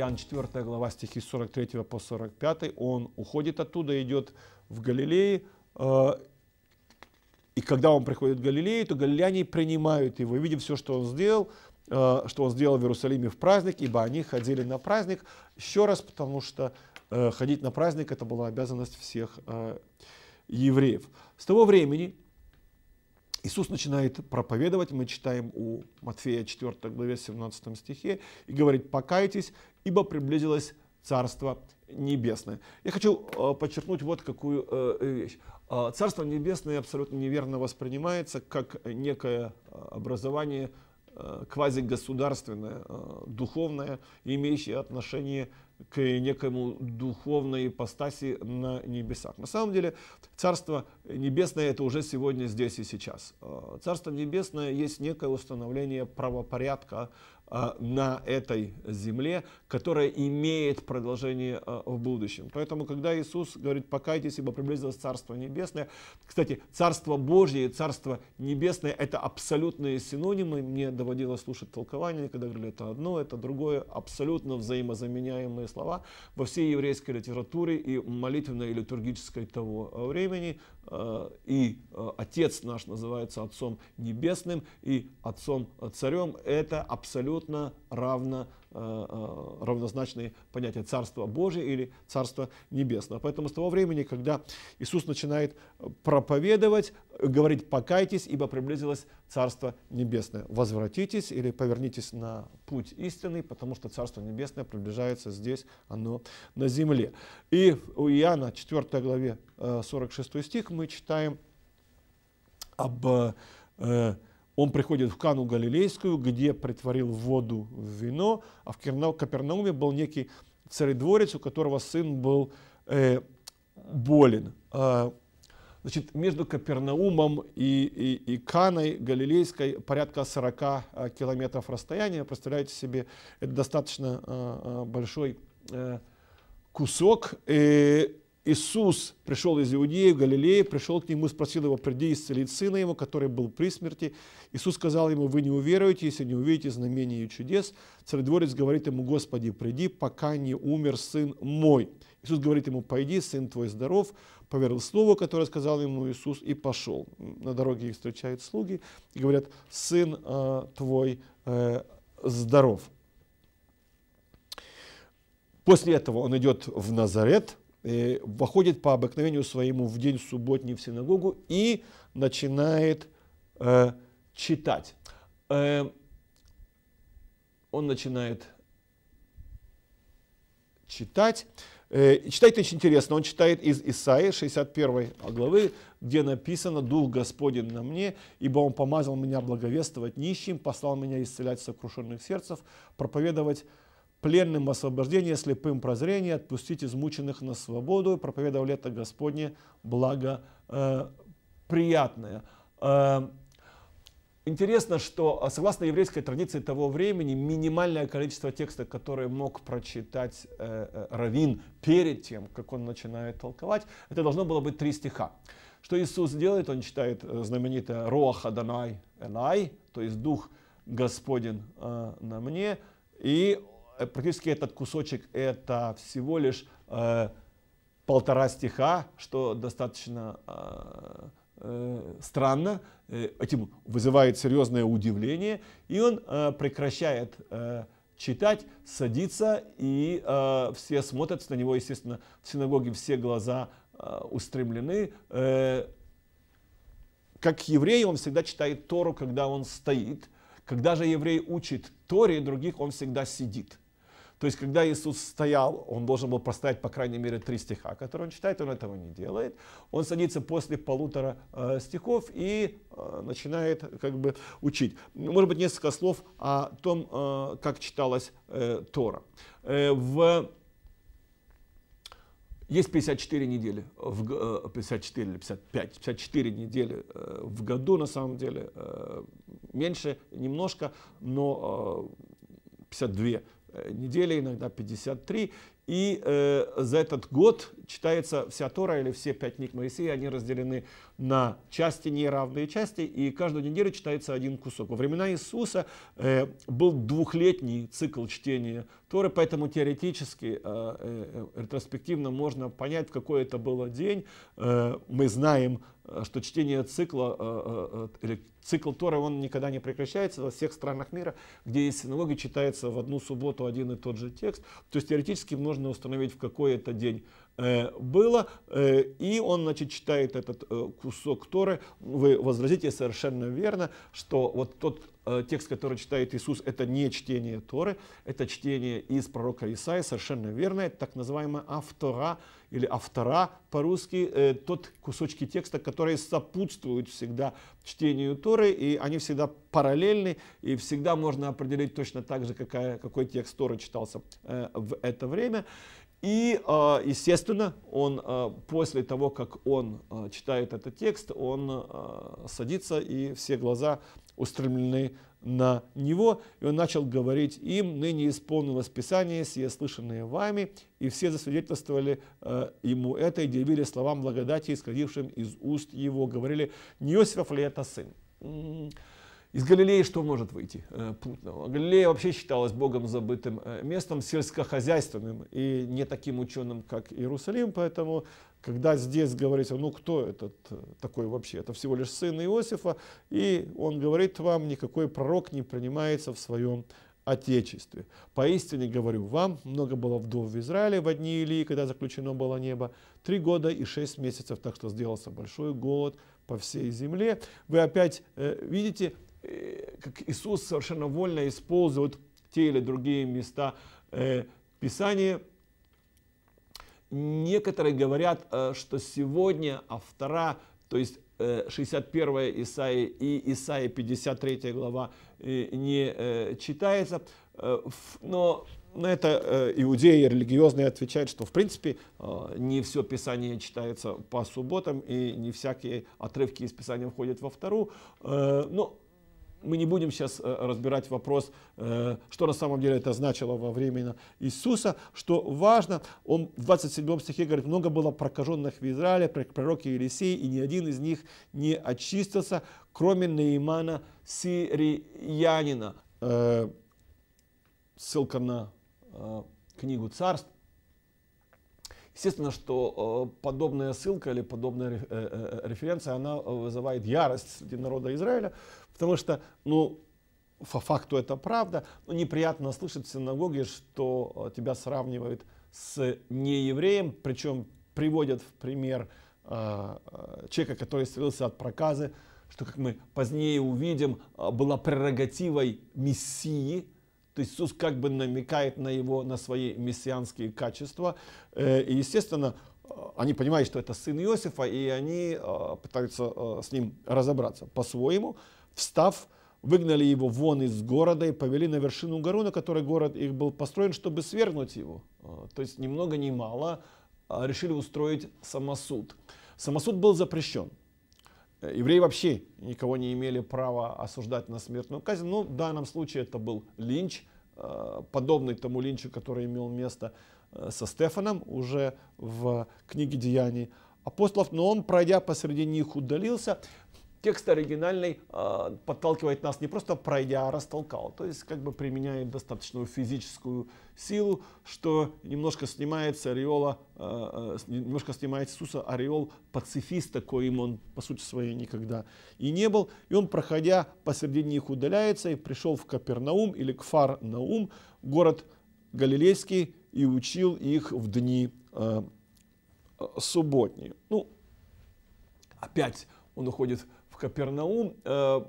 Иоанн 4 глава стихи 43 по 45, он уходит оттуда, идет в Галилеи, э, и когда он приходит в Галилею, то галиляне принимают его, и видя все, что он сделал, э, что он сделал в Иерусалиме в праздник, ибо они ходили на праздник, еще раз, потому что э, ходить на праздник это была обязанность всех евреев. С того времени Иисус начинает проповедовать, мы читаем у Матфея 4 главе 17 стихе, и говорит, покайтесь, ибо приблизилось Царство Небесное. Я хочу э, подчеркнуть вот какую э, вещь. Э, Царство Небесное абсолютно неверно воспринимается как некое образование квазигосударственное, духовное, имеющее отношение к некому духовной ипостаси на небесах. На самом деле, Царство Небесное – это уже сегодня, здесь и сейчас. Э, Царство Небесное есть некое установление правопорядка а, на этой земле, которая имеет продолжение а, в будущем. Поэтому, когда Иисус говорит, покайтесь, ибо приблизилось Царство Небесное, кстати, Царство Божье и Царство Небесное – это абсолютные синонимы. Мне доводилось слушать толкование, когда говорили, это одно, это другое, абсолютно взаимозаменяемые слова. Во всей еврейской литературе и молитвенной и литургической того а, времени и Отец наш называется Отцом Небесным, и Отцом Царем – это абсолютно абсолютно равно, э, э, равнозначные понятия Царства Божия или Царства Небесного. Поэтому с того времени, когда Иисус начинает проповедовать, говорить «покайтесь, ибо приблизилось Царство Небесное». Возвратитесь или повернитесь на путь истинный, потому что Царство Небесное приближается здесь, оно на земле. И у Иоанна 4 главе 46 э, стих мы читаем об он приходит в Кану Галилейскую, где притворил воду в вино, а в Капернауме был некий царедворец, у которого сын был э, болен. Э, значит, между Капернаумом и, и, и Каной Галилейской порядка 40 а, километров расстояния. Представляете себе, это достаточно э, большой э, кусок. И э, Иисус пришел из Иудеи в Галилею, пришел к нему, спросил его, приди исцелить сына его, который был при смерти. Иисус сказал ему, вы не уверуете, если не увидите знамений и чудес. Царедворец говорит ему, Господи, приди, пока не умер сын мой. Иисус говорит ему, пойди, сын твой здоров. Поверил слову, которое сказал ему Иисус, и пошел. На дороге их встречают слуги и говорят, сын э, твой э, здоров. После этого он идет в Назарет – Э, выходит по обыкновению своему в день субботний в синагогу и начинает э, читать. Э, он начинает читать. Э, читает очень интересно. Он читает из Исаии 61 главы, где написано «Дух Господень на мне, ибо Он помазал меня благовествовать нищим, послал меня исцелять сокрушенных сердцев, проповедовать пленным освобождение, слепым прозрение, отпустить измученных на свободу, проповедовал лето Господне, благо э, приятное. Э, интересно, что а, согласно еврейской традиции того времени, минимальное количество текста, которое мог прочитать э, э Равин перед тем, как он начинает толковать, это должно было быть три стиха. Что Иисус делает? Он читает э, знаменитое «Роаха Данай Элай», то есть «Дух Господен э, на мне», и Э, практически этот кусочек это всего лишь э, полтора стиха, что достаточно э, э, странно, э, этим вызывает серьезное удивление, и он э, прекращает э, читать, садится, и э, все смотрят на него, естественно, в синагоге все глаза э, устремлены. Э, как еврей он всегда читает Тору, когда он стоит. Когда же еврей учит Торе, других он всегда сидит. То есть, когда Иисус стоял, он должен был простоять, по крайней мере, три стиха, которые он читает, он этого не делает. Он садится после полутора э, стихов и э, начинает как бы учить. Может быть, несколько слов о том, э, как читалась э, Тора. Э, в есть 54 недели, в, 54 э, или 55, 54 недели э, в году на самом деле, э, меньше немножко, но 52 Э, недели, иногда 53. И э, за этот год читается вся Тора или все пять книг Моисея, они разделены на части, неравные части, и каждую неделю читается один кусок. Во времена Иисуса э, был двухлетний цикл чтения Торы, поэтому теоретически, э, э, э, ретроспективно можно понять, в какой это был день. Мы знаем, что чтение цикла, или цикл Торы, он никогда не прекращается во всех странах мира, где есть синагоги, читается в одну субботу один и тот же текст. То есть теоретически можно установить, в какой это день Э, было, э, и он, значит, читает этот э, кусок Торы. Вы возразите совершенно верно, что вот тот текст, который читает Иисус, это не чтение Торы, это чтение из пророка Исаия, совершенно верно, это так называемая автора или автора по-русски, тот кусочки текста, которые сопутствуют всегда чтению Торы, и они всегда параллельны, и всегда можно определить точно так же, какая, какой текст Торы читался в это время. И, а, естественно, он а, после того, как он а, читает этот текст, он садится и все глаза устремлены на него, и он начал говорить им, ныне исполнилось Писание, сие слышанное вами, и все засвидетельствовали ему это, и дивили словам благодати, исходившим из уст его, говорили, не Иосифов ли это сын? Из Галилеи что может выйти э, ну, Галилея вообще считалась богом забытым э, местом, сельскохозяйственным и не таким ученым, как Иерусалим, поэтому когда здесь говорится, ну кто этот э, такой вообще, это всего лишь сын Иосифа, и он говорит вам, никакой пророк не принимается в своем Отечестве. Поистине говорю вам, много было вдов в Израиле в одни Илии, когда заключено было небо, три года и шесть месяцев, так что сделался большой голод по всей земле. Вы опять э, видите, Э, как Иисус совершенно вольно использует те или другие места э, Писания. Некоторые говорят, э, что сегодня автора, то есть 61 Исаии и Исаии 53 глава не читается, но на это иудеи религиозные отвечают, что в принципе не все Писание читается по субботам и не всякие отрывки из Писания входят во вторую. Но мы не будем сейчас э, разбирать вопрос, э, что на самом деле это значило во времена Иисуса, что важно, он в 27 стихе говорит, много было прокаженных в Израиле, пророки Елисей, и ни один из них не очистился, кроме Наимана Сириянина. Э, ссылка на книгу «Царств», Естественно, что э, подобная ссылка или подобная э, э, референция, она вызывает ярость среди народа Израиля, потому что, ну, по факту это правда, но неприятно слышать в синагоге, что тебя сравнивают с неевреем, причем приводят в пример человека, который исцелился от проказы, что, как мы позднее увидим, была прерогативой Мессии – то есть Иисус как бы намекает на его, на свои мессианские качества. Э, и, естественно, э, они понимают, что это сын Иосифа, и они э, пытаются с ним разобраться по-своему. Встав, выгнали его вон из города и повели на вершину горы, на которой город их был построен, чтобы свергнуть его. То есть ни много ни мало решили устроить самосуд. Самосуд был запрещен. Э, евреи вообще никого не имели права осуждать на смертную казнь. Ну, в данном случае это был линч, э, подобный тому линчу, который имел место э, со Стефаном уже в книге «Деяний апостолов». Но он, пройдя посреди них, удалился текст оригинальный э, подталкивает нас не просто пройдя, а растолкал. То есть как бы применяет достаточную физическую силу, что немножко снимается ореола, э, э, немножко снимает Иисуса ореол пацифиста, коим он по сути своей никогда и не был. И он, проходя посередине их удаляется и пришел в Капернаум или Кфар Наум, город Галилейский, и учил их в дни э, субботние. Ну, опять он уходит в Капернаум, э,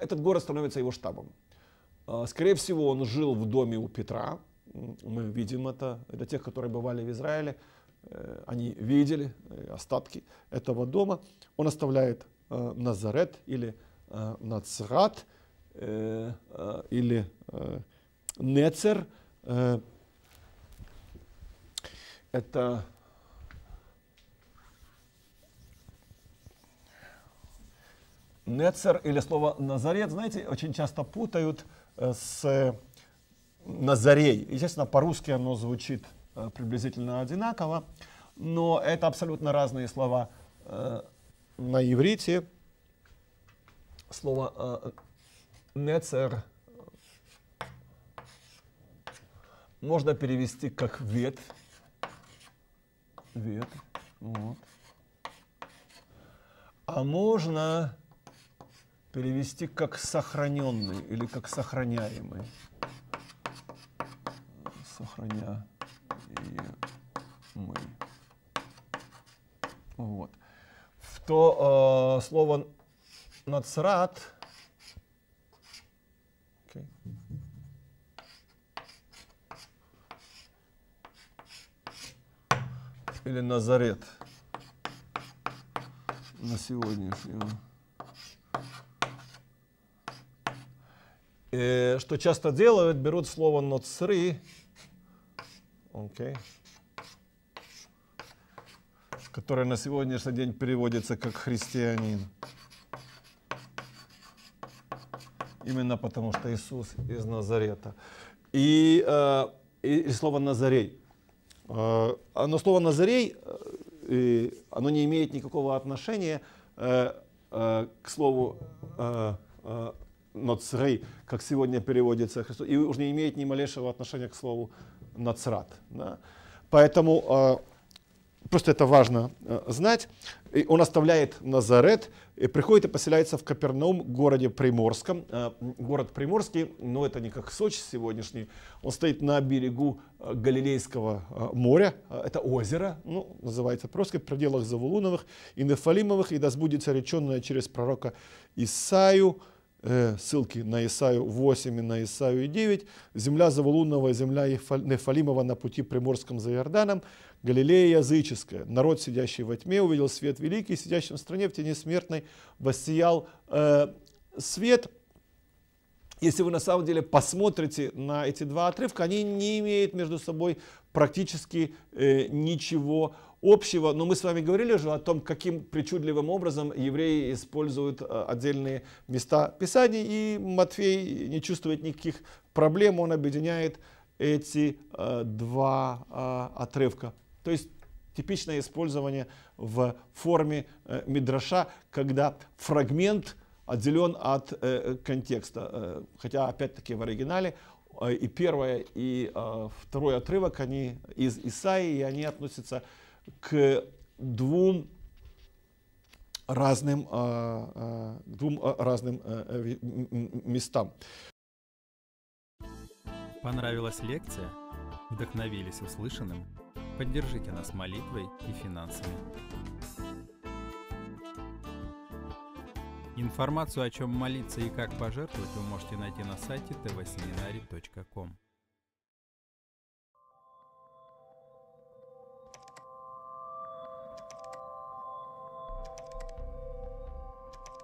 этот город становится его штабом. Э, скорее всего, он жил в доме у Петра. Мы видим это. Для тех, которые бывали в Израиле, э, они видели остатки этого дома. Он оставляет Назарет или Нацрат или Нецер. Это Нецер или слово Назарет, знаете, очень часто путают э, с э, Назарей. Естественно, по-русски оно звучит э, приблизительно одинаково, но это абсолютно разные слова. На иврите слово Нецер можно перевести как вет, вет, Вот. А можно перевести как сохраненный или как сохраняемый. Сохраняемый. Вот. в То э, слово нацрат okay. или Назарет на сегодняшнего. э, что часто делают, берут слово «ноцри», okay, которое на сегодняшний день переводится как «христианин». Именно потому, что Иисус из Назарета. И, э, и, и слово «назарей». Э, но слово «назарей» э, оно не имеет никакого отношения э, э, к слову э, э, нацрей, как сегодня переводится Христос, и уже не имеет ни малейшего отношения к слову нацрат. Да? Поэтому э, просто это важно э, знать. И он оставляет Назарет, и приходит и поселяется в Капернаум, городе Приморском. Э, город Приморский, но это не как Сочи сегодняшний, он стоит на берегу э, Галилейского э, моря, э, это озеро, ну, называется просто в пределах Завулуновых и Нефалимовых, и да сбудется реченное через пророка Исаию, ссылки на Исаю 8 и на Исаю 9, земля Заволунного земля Нефалимова на пути Приморском за Иорданом, Галилея языческая, народ, сидящий во тьме, увидел свет великий, сидящим в стране в тени смертной воссиял э, свет. Если вы на самом деле посмотрите на эти два отрывка, они не имеют между собой практически э, ничего общего общего, но мы с вами говорили же о том, каким причудливым образом евреи используют э, отдельные места Писаний, и Матфей не чувствует никаких проблем, он объединяет эти э, два э, отрывка. То есть типичное использование в форме мидраша, когда фрагмент отделен от контекста. Хотя, опять-таки, в оригинале и первое, и второй отрывок, они из Исаии, и они относятся к двум разным, двум разным местам. Понравилась лекция? Вдохновились услышанным? Поддержите нас молитвой и финансами. Информацию, о чем молиться и как пожертвовать, вы можете найти на сайте tvseminary.com.